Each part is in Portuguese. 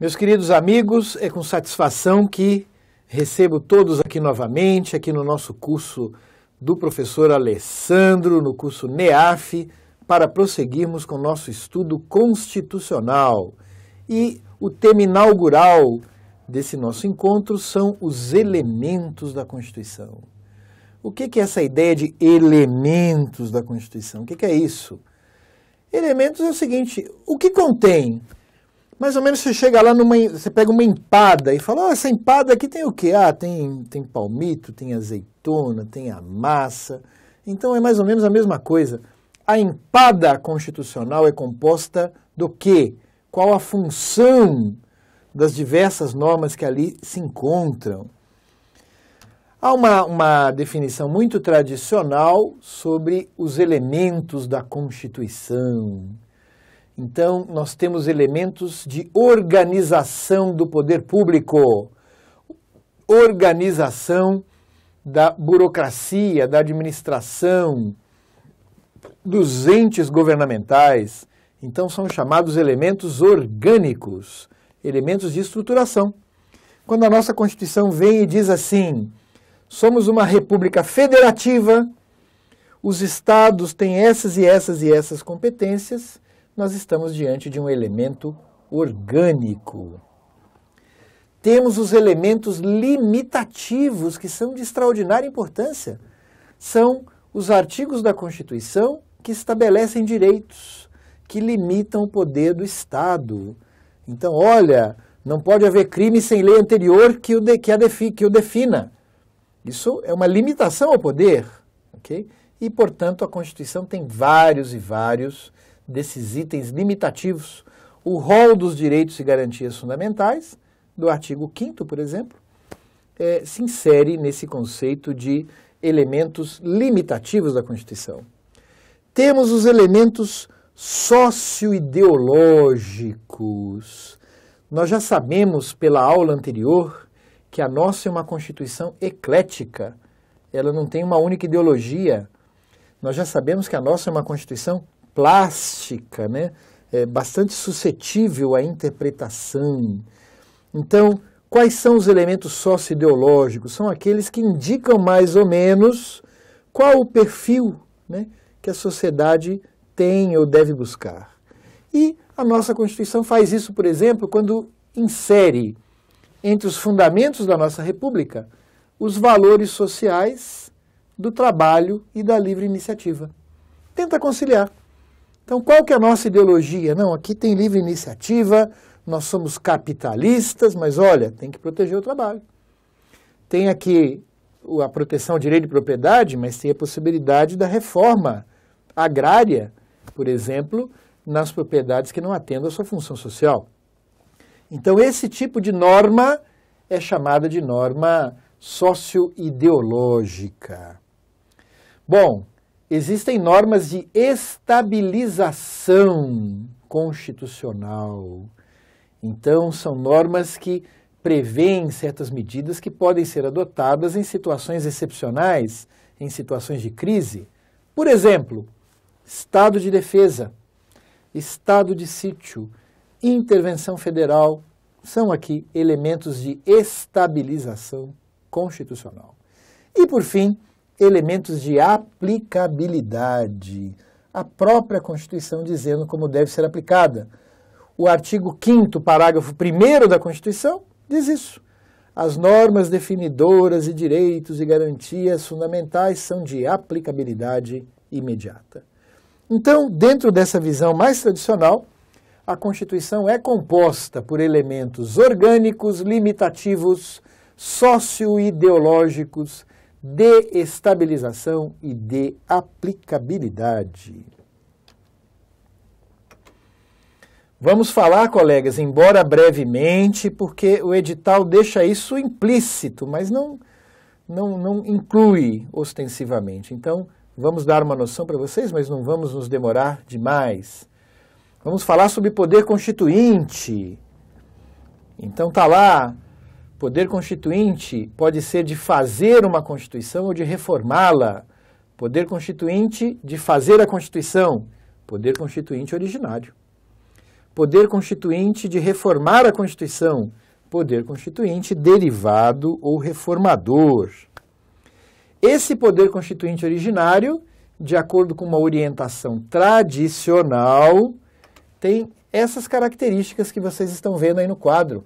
Meus queridos amigos, é com satisfação que recebo todos aqui novamente, aqui no nosso curso do professor Alessandro, no curso NEAF, para prosseguirmos com o nosso estudo constitucional. E o tema inaugural desse nosso encontro são os elementos da Constituição. O que é essa ideia de elementos da Constituição? O que é isso? Elementos é o seguinte: o que contém mais ou menos você chega lá, numa, você pega uma empada e fala, oh, essa empada aqui tem o quê? Ah, tem, tem palmito, tem azeitona, tem a massa. Então é mais ou menos a mesma coisa. A empada constitucional é composta do quê? Qual a função das diversas normas que ali se encontram? Há uma, uma definição muito tradicional sobre os elementos da Constituição então, nós temos elementos de organização do poder público, organização da burocracia, da administração, dos entes governamentais. Então, são chamados elementos orgânicos, elementos de estruturação. Quando a nossa Constituição vem e diz assim: somos uma república federativa, os estados têm essas e essas e essas competências nós estamos diante de um elemento orgânico. Temos os elementos limitativos, que são de extraordinária importância. São os artigos da Constituição que estabelecem direitos, que limitam o poder do Estado. Então, olha, não pode haver crime sem lei anterior que o, de, que, defi, que o defina. Isso é uma limitação ao poder. Okay? E, portanto, a Constituição tem vários e vários desses itens limitativos o rol dos direitos e garantias fundamentais, do artigo 5, por exemplo, é, se insere nesse conceito de elementos limitativos da Constituição. Temos os elementos socioideológicos. Nós já sabemos pela aula anterior que a nossa é uma Constituição eclética, ela não tem uma única ideologia. Nós já sabemos que a nossa é uma Constituição plástica, né? É bastante suscetível à interpretação. Então, quais são os elementos socioideológicos? São aqueles que indicam mais ou menos qual o perfil né, que a sociedade tem ou deve buscar. E a nossa Constituição faz isso, por exemplo, quando insere entre os fundamentos da nossa República os valores sociais do trabalho e da livre iniciativa. Tenta conciliar. Então, qual que é a nossa ideologia? Não, aqui tem livre iniciativa, nós somos capitalistas, mas olha, tem que proteger o trabalho. Tem aqui a proteção ao direito de propriedade, mas tem a possibilidade da reforma agrária, por exemplo, nas propriedades que não atendam à sua função social. Então, esse tipo de norma é chamada de norma socioideológica. Bom, existem normas de estabilização constitucional. Então, são normas que prevêem certas medidas que podem ser adotadas em situações excepcionais, em situações de crise. Por exemplo, estado de defesa, estado de sítio, intervenção federal são aqui elementos de estabilização constitucional. E por fim, elementos de aplicabilidade. A própria Constituição dizendo como deve ser aplicada. O artigo 5, parágrafo 1 da Constituição, diz isso. As normas definidoras e direitos e garantias fundamentais são de aplicabilidade imediata. Então, dentro dessa visão mais tradicional, a Constituição é composta por elementos orgânicos, limitativos, socioideológicos, de estabilização e de aplicabilidade. Vamos falar, colegas, embora brevemente, porque o edital deixa isso implícito, mas não, não, não inclui ostensivamente. Então, vamos dar uma noção para vocês, mas não vamos nos demorar demais. Vamos falar sobre poder constituinte. Então, está lá Poder constituinte pode ser de fazer uma Constituição ou de reformá-la. Poder constituinte de fazer a Constituição. Poder constituinte originário. Poder constituinte de reformar a Constituição. Poder constituinte derivado ou reformador. Esse poder constituinte originário, de acordo com uma orientação tradicional, tem essas características que vocês estão vendo aí no quadro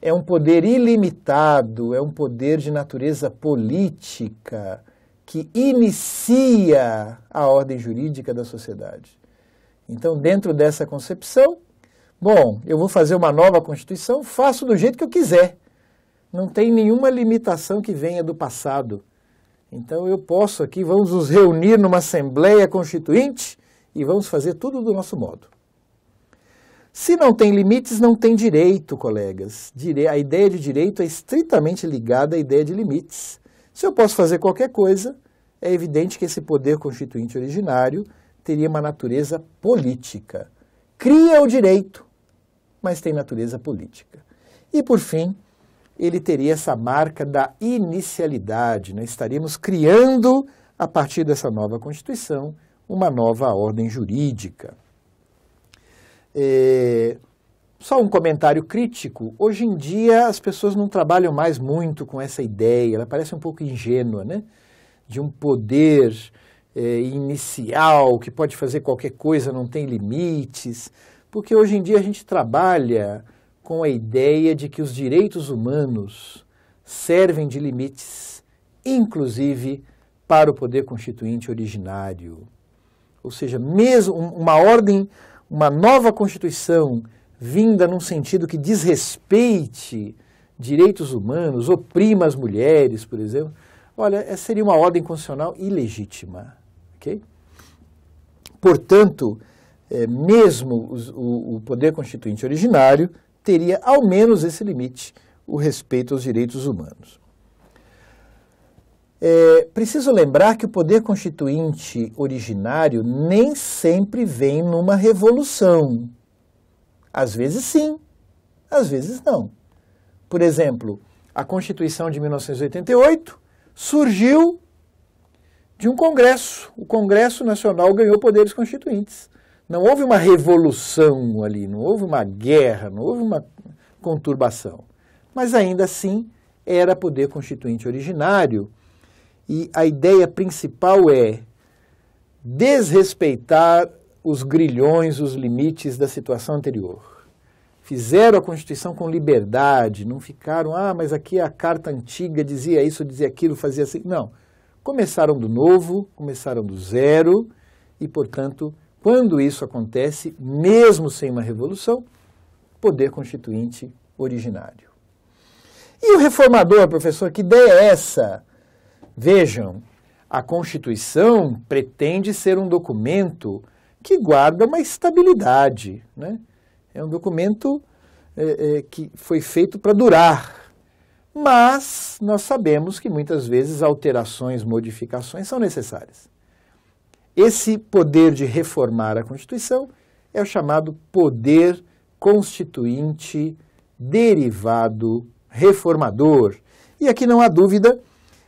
é um poder ilimitado, é um poder de natureza política que inicia a ordem jurídica da sociedade. Então, dentro dessa concepção, bom, eu vou fazer uma nova Constituição, faço do jeito que eu quiser. Não tem nenhuma limitação que venha do passado. Então, eu posso aqui, vamos nos reunir numa Assembleia Constituinte e vamos fazer tudo do nosso modo. Se não tem limites, não tem direito, colegas. A ideia de direito é estritamente ligada à ideia de limites. Se eu posso fazer qualquer coisa, é evidente que esse poder constituinte originário teria uma natureza política. Cria o direito, mas tem natureza política. E, por fim, ele teria essa marca da inicialidade. Né? Estaríamos criando, a partir dessa nova Constituição, uma nova ordem jurídica. É, só um comentário crítico. Hoje em dia as pessoas não trabalham mais muito com essa ideia, ela parece um pouco ingênua, né? De um poder é, inicial que pode fazer qualquer coisa, não tem limites. Porque hoje em dia a gente trabalha com a ideia de que os direitos humanos servem de limites, inclusive para o poder constituinte originário. Ou seja, mesmo uma ordem uma nova Constituição vinda num sentido que desrespeite direitos humanos, oprima as mulheres, por exemplo, olha, essa seria uma ordem constitucional ilegítima. Okay? Portanto, é, mesmo os, o, o poder constituinte originário teria ao menos esse limite, o respeito aos direitos humanos. É, preciso lembrar que o poder constituinte originário nem sempre vem numa revolução. Às vezes sim, às vezes não. Por exemplo, a Constituição de 1988 surgiu de um congresso. O Congresso Nacional ganhou poderes constituintes. Não houve uma revolução ali, não houve uma guerra, não houve uma conturbação. Mas ainda assim era poder constituinte originário e a ideia principal é desrespeitar os grilhões, os limites da situação anterior. Fizeram a Constituição com liberdade, não ficaram, ah, mas aqui é a carta antiga dizia isso, dizia aquilo, fazia assim. Não. Começaram do novo, começaram do zero, e, portanto, quando isso acontece, mesmo sem uma revolução, poder constituinte originário. E o reformador, professor, que ideia é essa? Vejam, a Constituição pretende ser um documento que guarda uma estabilidade. Né? É um documento é, é, que foi feito para durar. Mas nós sabemos que muitas vezes alterações, modificações são necessárias. Esse poder de reformar a Constituição é o chamado poder constituinte derivado reformador. E aqui não há dúvida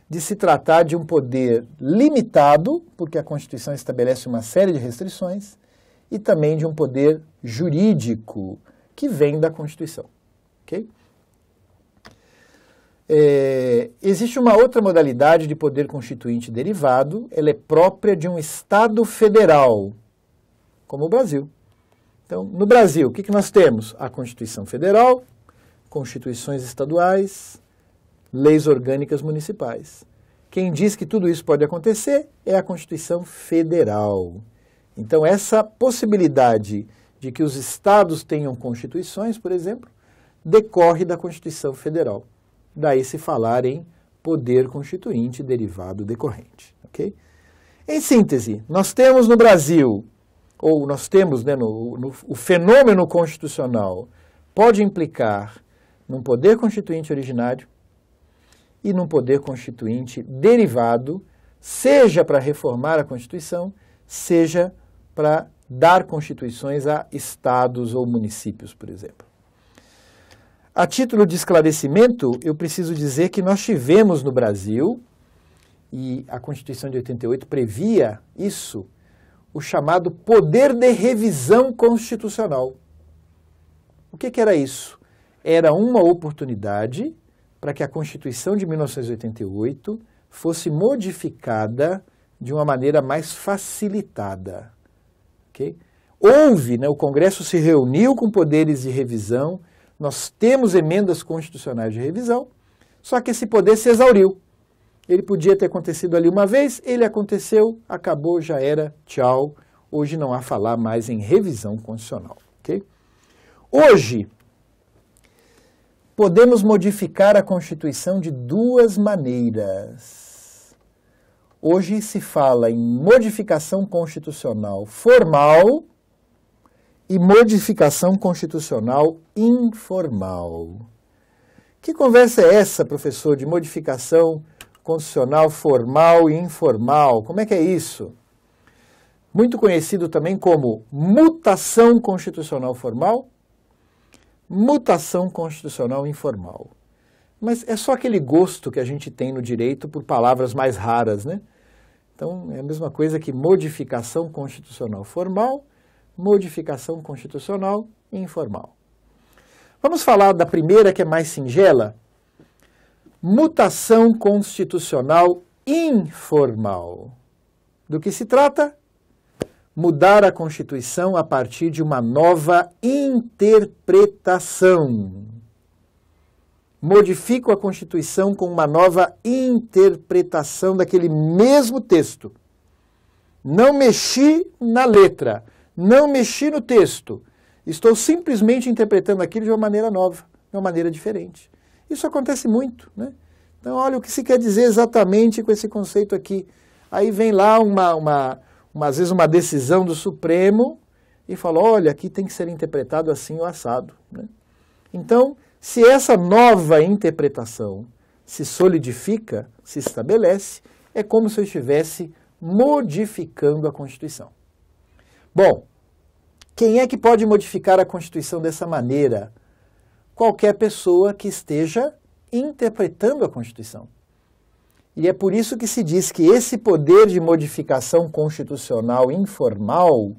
de se tratar de um poder limitado, porque a Constituição estabelece uma série de restrições, e também de um poder jurídico que vem da Constituição. Okay? É, existe uma outra modalidade de poder constituinte derivado, ela é própria de um Estado federal, como o Brasil. Então, no Brasil, o que, que nós temos? A Constituição Federal, constituições estaduais, leis orgânicas municipais. Quem diz que tudo isso pode acontecer é a Constituição Federal. Então, essa possibilidade de que os estados tenham constituições, por exemplo, decorre da Constituição Federal. Daí se falar em poder constituinte derivado decorrente. Okay? Em síntese, nós temos no Brasil, ou nós temos né, no, no, o fenômeno constitucional, pode implicar num poder constituinte originário, e num poder constituinte derivado, seja para reformar a Constituição, seja para dar constituições a estados ou municípios, por exemplo. A título de esclarecimento, eu preciso dizer que nós tivemos no Brasil, e a Constituição de 88 previa isso, o chamado poder de revisão constitucional. O que, que era isso? Era uma oportunidade para que a Constituição de 1988 fosse modificada de uma maneira mais facilitada. Okay? Houve, né, o Congresso se reuniu com poderes de revisão, nós temos emendas constitucionais de revisão, só que esse poder se exauriu. Ele podia ter acontecido ali uma vez, ele aconteceu, acabou, já era, tchau. Hoje não há falar mais em revisão constitucional. Okay? Hoje, podemos modificar a Constituição de duas maneiras. Hoje se fala em modificação constitucional formal e modificação constitucional informal. Que conversa é essa, professor, de modificação constitucional formal e informal? Como é que é isso? Muito conhecido também como mutação constitucional formal mutação constitucional informal. Mas é só aquele gosto que a gente tem no direito por palavras mais raras, né? Então, é a mesma coisa que modificação constitucional formal, modificação constitucional informal. Vamos falar da primeira, que é mais singela? Mutação constitucional informal. Do que se trata? mudar a Constituição a partir de uma nova interpretação. Modifico a Constituição com uma nova interpretação daquele mesmo texto. Não mexi na letra, não mexi no texto. Estou simplesmente interpretando aquilo de uma maneira nova, de uma maneira diferente. Isso acontece muito, né? Então, olha o que se quer dizer exatamente com esse conceito aqui. Aí vem lá uma, uma, às vezes uma decisão do Supremo e falou: olha, aqui tem que ser interpretado assim o assado. Né? Então, se essa nova interpretação se solidifica, se estabelece, é como se eu estivesse modificando a Constituição. Bom, quem é que pode modificar a Constituição dessa maneira? Qualquer pessoa que esteja interpretando a Constituição. E é por isso que se diz que esse poder de modificação constitucional informal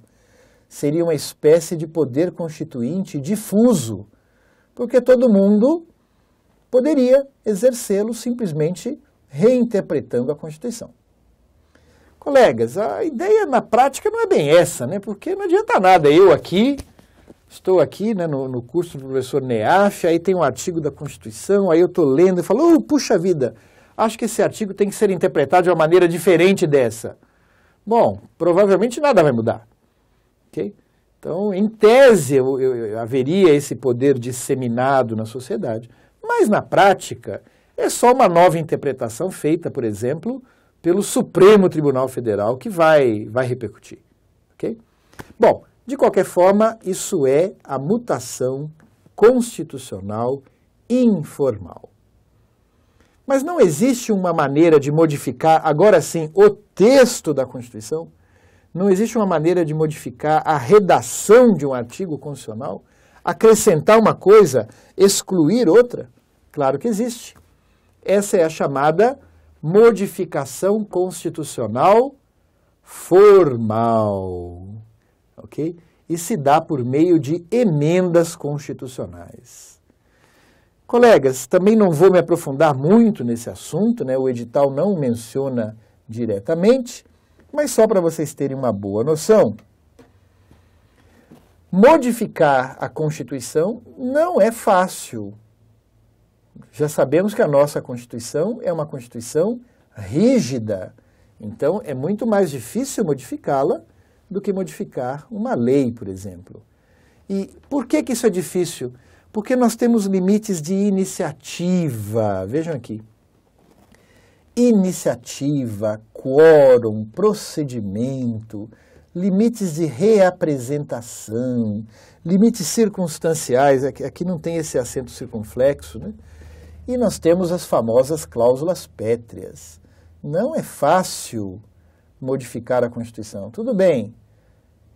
seria uma espécie de poder constituinte difuso, porque todo mundo poderia exercê-lo simplesmente reinterpretando a Constituição. Colegas, a ideia na prática não é bem essa, né? porque não adianta nada eu aqui, estou aqui né, no, no curso do professor Neaf, aí tem um artigo da Constituição, aí eu estou lendo e falo, oh, puxa vida, acho que esse artigo tem que ser interpretado de uma maneira diferente dessa. Bom, provavelmente nada vai mudar. Okay? Então, em tese, eu, eu, eu, haveria esse poder disseminado na sociedade, mas na prática é só uma nova interpretação feita, por exemplo, pelo Supremo Tribunal Federal, que vai, vai repercutir. Okay? Bom, de qualquer forma, isso é a mutação constitucional informal. Mas não existe uma maneira de modificar, agora sim, o texto da Constituição? Não existe uma maneira de modificar a redação de um artigo constitucional? Acrescentar uma coisa, excluir outra? Claro que existe. Essa é a chamada modificação constitucional formal. Ok? E se dá por meio de emendas constitucionais. Colegas, também não vou me aprofundar muito nesse assunto, né? o edital não menciona diretamente, mas só para vocês terem uma boa noção. Modificar a Constituição não é fácil. Já sabemos que a nossa Constituição é uma Constituição rígida, então é muito mais difícil modificá-la do que modificar uma lei, por exemplo. E por que, que isso é difícil? Porque nós temos limites de iniciativa. Vejam aqui. Iniciativa, quórum, procedimento, limites de reapresentação, limites circunstanciais. Aqui, aqui não tem esse acento circunflexo, né? E nós temos as famosas cláusulas pétreas. Não é fácil modificar a Constituição. Tudo bem,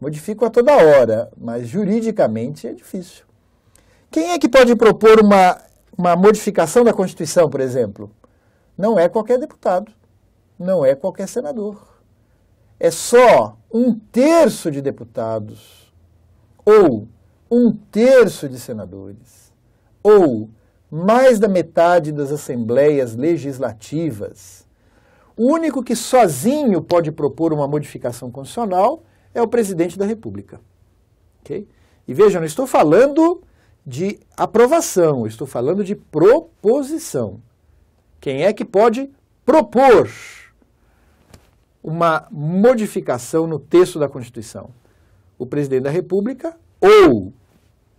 modifico a toda hora, mas juridicamente é difícil. Quem é que pode propor uma, uma modificação da Constituição, por exemplo? Não é qualquer deputado, não é qualquer senador. É só um terço de deputados, ou um terço de senadores, ou mais da metade das assembleias legislativas. O único que sozinho pode propor uma modificação constitucional é o presidente da República. Okay? E vejam, não estou falando de aprovação, estou falando de proposição. Quem é que pode propor uma modificação no texto da Constituição? O presidente da República ou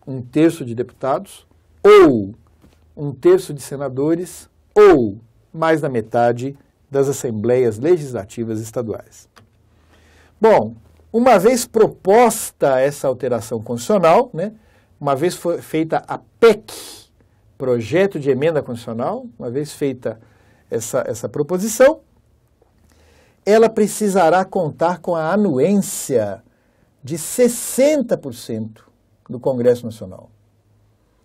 um terço de deputados, ou um terço de senadores, ou mais da metade das assembleias legislativas estaduais. Bom, uma vez proposta essa alteração constitucional, né, uma vez foi feita a PEC, projeto de emenda constitucional, uma vez feita essa, essa proposição, ela precisará contar com a anuência de 60% do Congresso Nacional.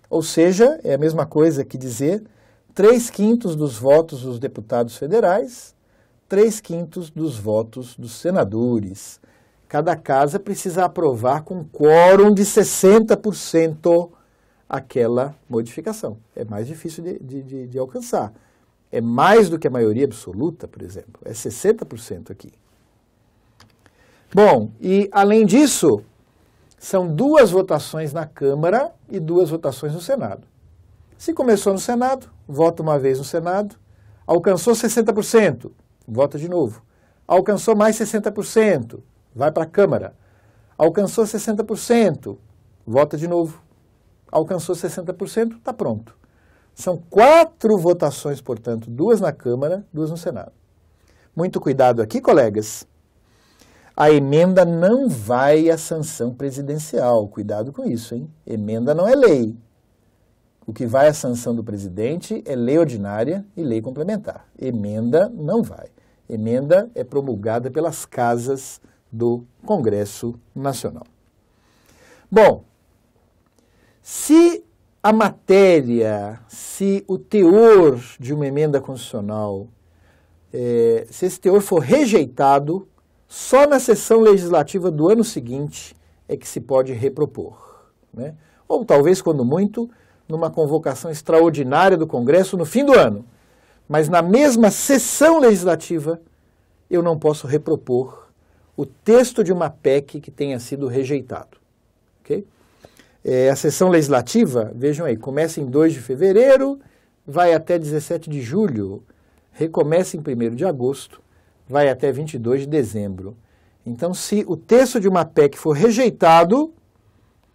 Ou seja, é a mesma coisa que dizer três quintos dos votos dos deputados federais, três quintos dos votos dos senadores cada casa precisa aprovar com quórum de 60% aquela modificação. É mais difícil de, de, de, de, alcançar. É mais do que a maioria absoluta, por exemplo. É 60% aqui. Bom, e além disso, são duas votações na Câmara e duas votações no Senado. Se começou no Senado, vota uma vez no Senado, alcançou 60%, vota de novo. Alcançou mais 60%, vai para a Câmara, alcançou 60%, vota de novo. Alcançou 60%, está pronto. São quatro votações, portanto, duas na Câmara, duas no Senado. Muito cuidado aqui, colegas. A emenda não vai à sanção presidencial. Cuidado com isso, hein? Emenda não é lei. O que vai à sanção do presidente é lei ordinária e lei complementar. Emenda não vai. Emenda é promulgada pelas casas do Congresso Nacional. Bom, se a matéria, se o teor de uma emenda constitucional, é, se esse teor for rejeitado, só na sessão legislativa do ano seguinte é que se pode repropor. Né? Ou talvez, quando muito, numa convocação extraordinária do Congresso no fim do ano. Mas na mesma sessão legislativa eu não posso repropor o texto de uma PEC que tenha sido rejeitado. Okay? É, a sessão legislativa, vejam aí, começa em 2 de fevereiro, vai até 17 de julho, recomeça em 1 de agosto, vai até 22 de dezembro. Então, se o texto de uma PEC for rejeitado,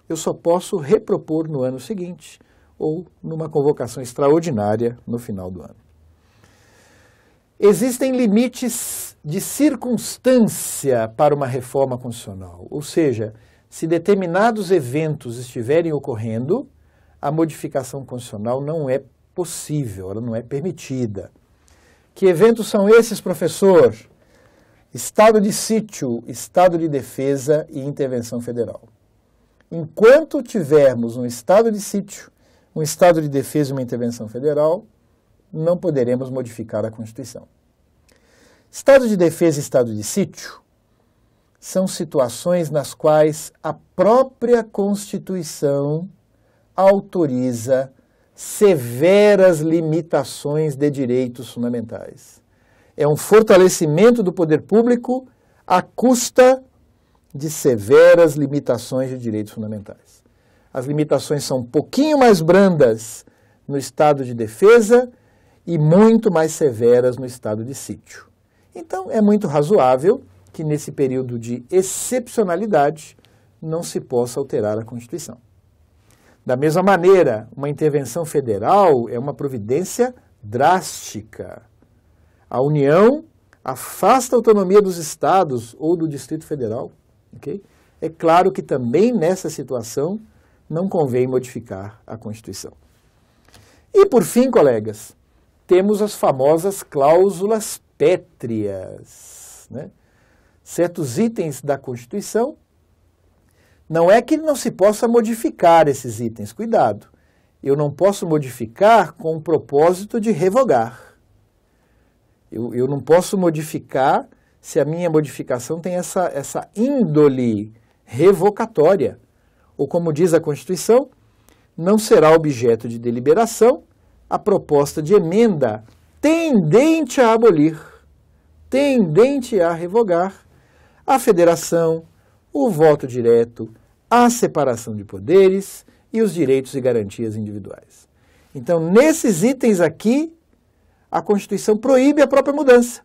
eu só posso repropor no ano seguinte ou numa convocação extraordinária no final do ano. Existem limites de circunstância para uma reforma constitucional, ou seja, se determinados eventos estiverem ocorrendo, a modificação constitucional não é possível, ela não é permitida. Que eventos são esses, professor? Estado de sítio, estado de defesa e intervenção federal. Enquanto tivermos um estado de sítio, um estado de defesa e uma intervenção federal, não poderemos modificar a Constituição. Estado de defesa e estado de sítio são situações nas quais a própria Constituição autoriza severas limitações de direitos fundamentais. É um fortalecimento do poder público à custa de severas limitações de direitos fundamentais. As limitações são um pouquinho mais brandas no estado de defesa e muito mais severas no estado de sítio. Então, é muito razoável que nesse período de excepcionalidade não se possa alterar a Constituição. Da mesma maneira, uma intervenção federal é uma providência drástica. A União afasta a autonomia dos estados ou do Distrito Federal. Okay? É claro que também nessa situação não convém modificar a Constituição. E por fim, colegas, temos as famosas cláusulas pétreas. Né? Certos itens da Constituição, não é que não se possa modificar esses itens, cuidado. Eu não posso modificar com o propósito de revogar. Eu, eu não posso modificar se a minha modificação tem essa, essa índole revocatória. Ou, como diz a Constituição, não será objeto de deliberação a proposta de emenda tendente a abolir, tendente a revogar a federação, o voto direto, a separação de poderes e os direitos e garantias individuais. Então, nesses itens aqui, a Constituição proíbe a própria mudança,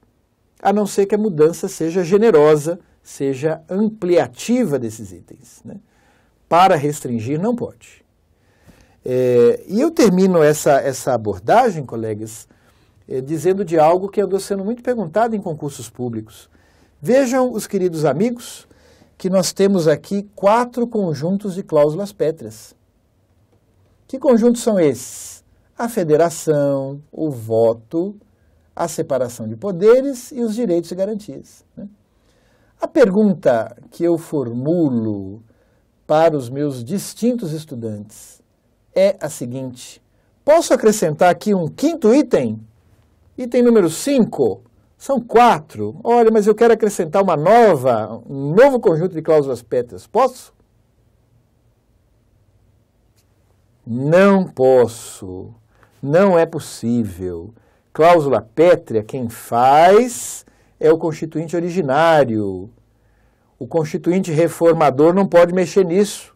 a não ser que a mudança seja generosa, seja ampliativa desses itens. Né? Para restringir, não pode. É, e eu termino essa, essa abordagem, colegas, é, dizendo de algo que andou sendo muito perguntado em concursos públicos. Vejam, os queridos amigos, que nós temos aqui quatro conjuntos de cláusulas pétreas. Que conjuntos são esses? A federação, o voto, a separação de poderes e os direitos e garantias. Né? A pergunta que eu formulo para os meus distintos estudantes é a seguinte: posso acrescentar aqui um quinto item? Item número 5. São quatro. Olha, mas eu quero acrescentar uma nova, um novo conjunto de cláusulas pétreas. Posso? Não posso. Não é possível. Cláusula pétrea, quem faz é o constituinte originário. O constituinte reformador não pode mexer nisso.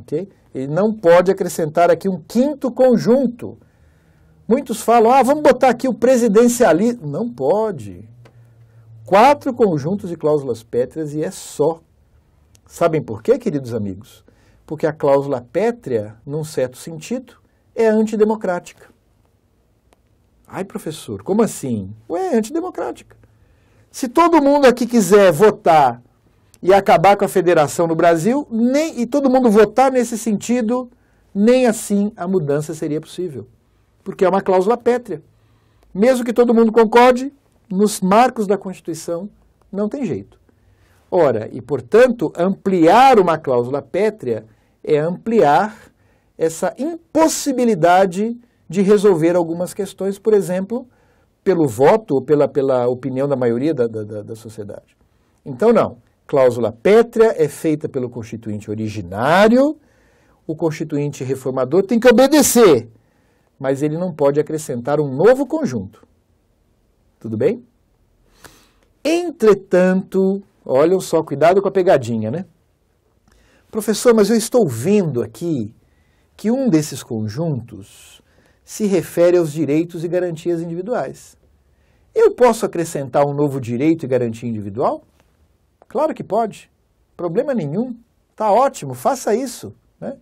ok? Ele não pode acrescentar aqui um quinto conjunto. Muitos falam, ah, vamos botar aqui o presidencialismo. Não pode. Quatro conjuntos de cláusulas pétreas e é só. Sabem por quê, queridos amigos? Porque a cláusula pétrea, num certo sentido, é antidemocrática. Ai, professor, como assim? Ué, é antidemocrática. Se todo mundo aqui quiser votar e acabar com a federação no Brasil, nem e todo mundo votar nesse sentido, nem assim a mudança seria possível, porque é uma cláusula pétrea. Mesmo que todo mundo concorde, nos marcos da Constituição não tem jeito. Ora, e portanto, ampliar uma cláusula pétrea é ampliar essa impossibilidade de resolver algumas questões, por exemplo, pelo voto ou pela, pela opinião da maioria da, da, da sociedade. Então, não cláusula pétrea é feita pelo constituinte originário, o constituinte reformador tem que obedecer, mas ele não pode acrescentar um novo conjunto. Tudo bem? Entretanto, olham só, cuidado com a pegadinha, né? Professor, mas eu estou vendo aqui que um desses conjuntos se refere aos direitos e garantias individuais. Eu posso acrescentar um novo direito e garantia individual? Claro que pode, problema nenhum, está ótimo, faça isso. Né?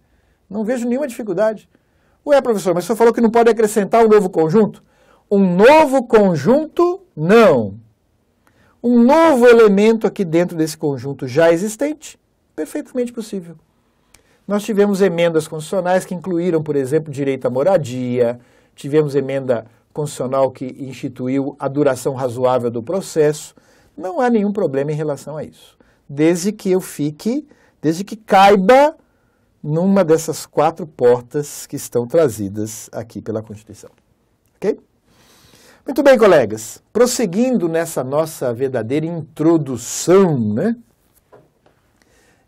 Não vejo nenhuma dificuldade. Ué, professor, mas o senhor falou que não pode acrescentar um novo conjunto? Um novo conjunto, não. Um novo elemento aqui dentro desse conjunto já existente, perfeitamente possível. Nós tivemos emendas constitucionais que incluíram, por exemplo, direito à moradia, tivemos emenda constitucional que instituiu a duração razoável do processo. Não há nenhum problema em relação a isso. Desde que eu fique, desde que caiba numa dessas quatro portas que estão trazidas aqui pela Constituição. Ok? Muito bem, colegas. Prosseguindo nessa nossa verdadeira introdução né,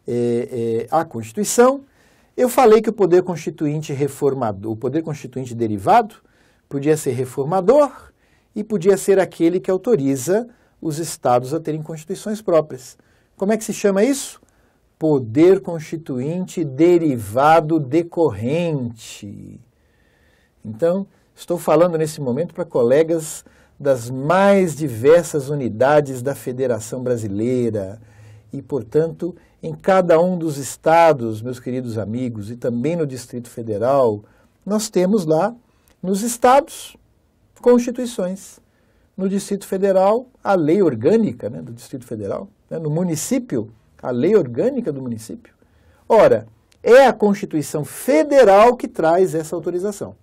é, é, à Constituição, eu falei que o poder constituinte reformador, o poder constituinte derivado, podia ser reformador e podia ser aquele que autoriza os estados a terem constituições próprias. Como é que se chama isso? Poder constituinte derivado decorrente. Então, estou falando nesse momento para colegas das mais diversas unidades da Federação Brasileira. E, portanto, em cada um dos estados, meus queridos amigos, e também no Distrito Federal, nós temos lá, nos estados, constituições no Distrito Federal, a lei orgânica né, do Distrito Federal, né, no município, a lei orgânica do município. Ora, é a Constituição Federal que traz essa autorização.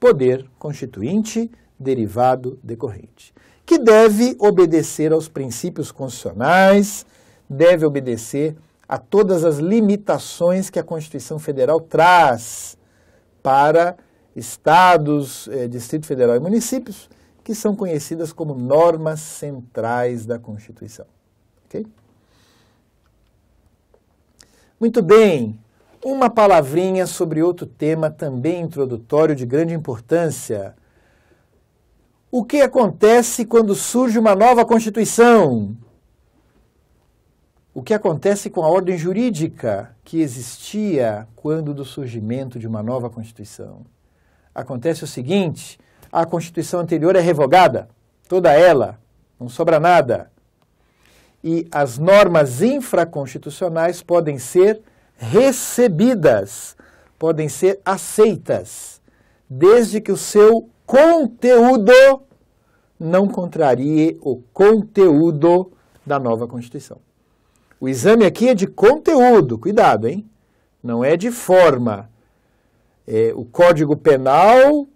Poder constituinte, derivado decorrente. Que deve obedecer aos princípios constitucionais, deve obedecer a todas as limitações que a Constituição Federal traz para estados, eh, Distrito Federal e municípios, que são conhecidas como normas centrais da Constituição. Okay? Muito bem, uma palavrinha sobre outro tema também introdutório de grande importância. O que acontece quando surge uma nova Constituição? O que acontece com a ordem jurídica que existia quando do surgimento de uma nova Constituição? Acontece o seguinte: a Constituição anterior é revogada, toda ela, não sobra nada. E as normas infraconstitucionais podem ser recebidas, podem ser aceitas, desde que o seu conteúdo não contrarie o conteúdo da nova Constituição. O exame aqui é de conteúdo, cuidado, hein? Não é de forma. É, o Código Penal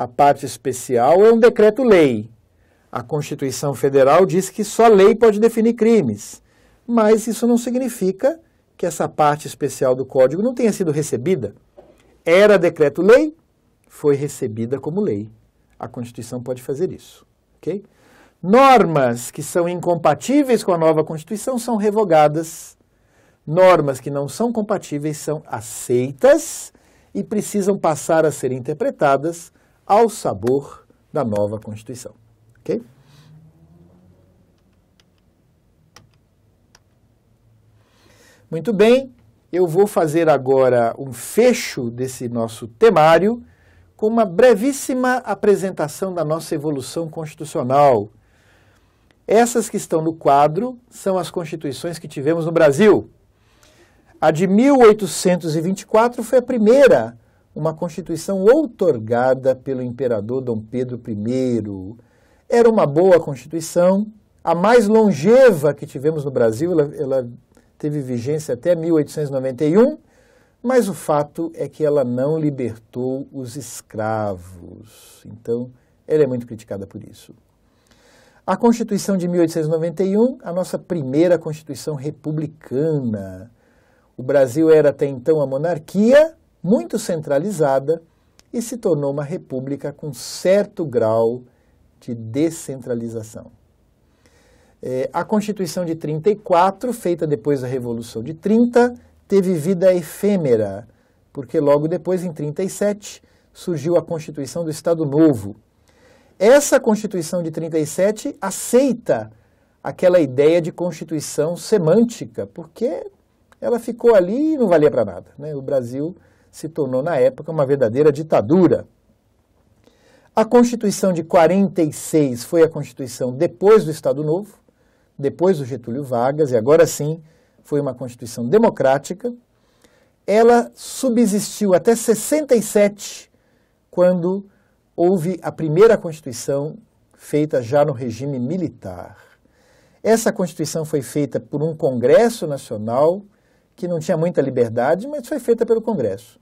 a parte especial é um decreto-lei. A Constituição Federal diz que só lei pode definir crimes, mas isso não significa que essa parte especial do Código não tenha sido recebida. Era decreto-lei, foi recebida como lei. A Constituição pode fazer isso, ok? Normas que são incompatíveis com a nova Constituição são revogadas. Normas que não são compatíveis são aceitas e precisam passar a ser interpretadas ao sabor da nova Constituição. Ok? Muito bem, eu vou fazer agora um fecho desse nosso temário com uma brevíssima apresentação da nossa evolução constitucional. Essas que estão no quadro são as constituições que tivemos no Brasil. A de 1824 foi a primeira uma constituição outorgada pelo imperador Dom Pedro I. Era uma boa constituição, a mais longeva que tivemos no Brasil, ela, ela teve vigência até 1891, mas o fato é que ela não libertou os escravos. Então, ela é muito criticada por isso. A Constituição de 1891, a nossa primeira Constituição republicana. O Brasil era até então a monarquia, muito centralizada e se tornou uma república com certo grau de descentralização. É, a Constituição de 34, feita depois da Revolução de 30, teve vida efêmera, porque logo depois, em 37, surgiu a Constituição do Estado Novo. Essa Constituição de 37 aceita aquela ideia de Constituição semântica, porque ela ficou ali e não valia para nada. Né? O Brasil se tornou na época uma verdadeira ditadura. A Constituição de 46 foi a Constituição depois do Estado Novo, depois do Getúlio Vargas, e agora sim foi uma Constituição democrática. Ela subsistiu até 67, quando houve a primeira Constituição feita já no regime militar. Essa Constituição foi feita por um Congresso Nacional que não tinha muita liberdade, mas foi feita pelo Congresso.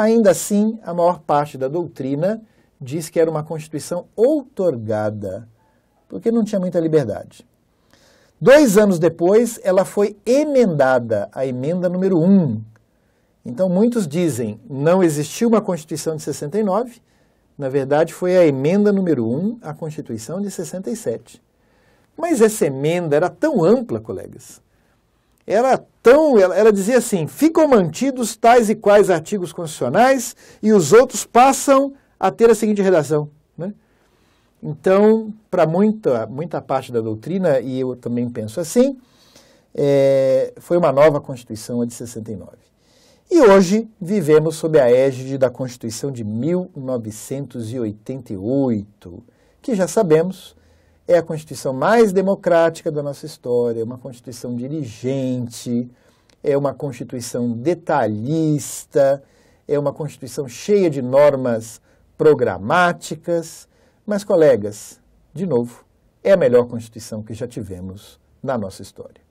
Ainda assim, a maior parte da doutrina diz que era uma Constituição outorgada, porque não tinha muita liberdade. Dois anos depois, ela foi emendada, a emenda número 1. Um. Então, muitos dizem, não existiu uma Constituição de 69, na verdade, foi a emenda número 1 um à Constituição de 67. Mas essa emenda era tão ampla, colegas, era tão. Ela, ela dizia assim: ficam mantidos tais e quais artigos constitucionais e os outros passam a ter a seguinte redação. Né? Então, para muita, muita parte da doutrina, e eu também penso assim, é, foi uma nova Constituição, a de 69. E hoje vivemos sob a égide da Constituição de 1988, que já sabemos é a Constituição mais democrática da nossa história, é uma Constituição dirigente, é uma Constituição detalhista, é uma Constituição cheia de normas programáticas. Mas, colegas, de novo, é a melhor Constituição que já tivemos na nossa história.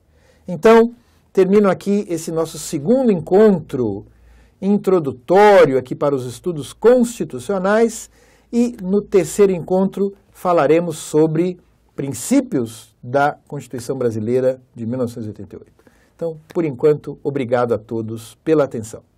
Então, termino aqui esse nosso segundo encontro introdutório aqui para os estudos constitucionais e no terceiro encontro falaremos sobre princípios da Constituição Brasileira de 1988. Então, por enquanto, obrigado a todos pela atenção.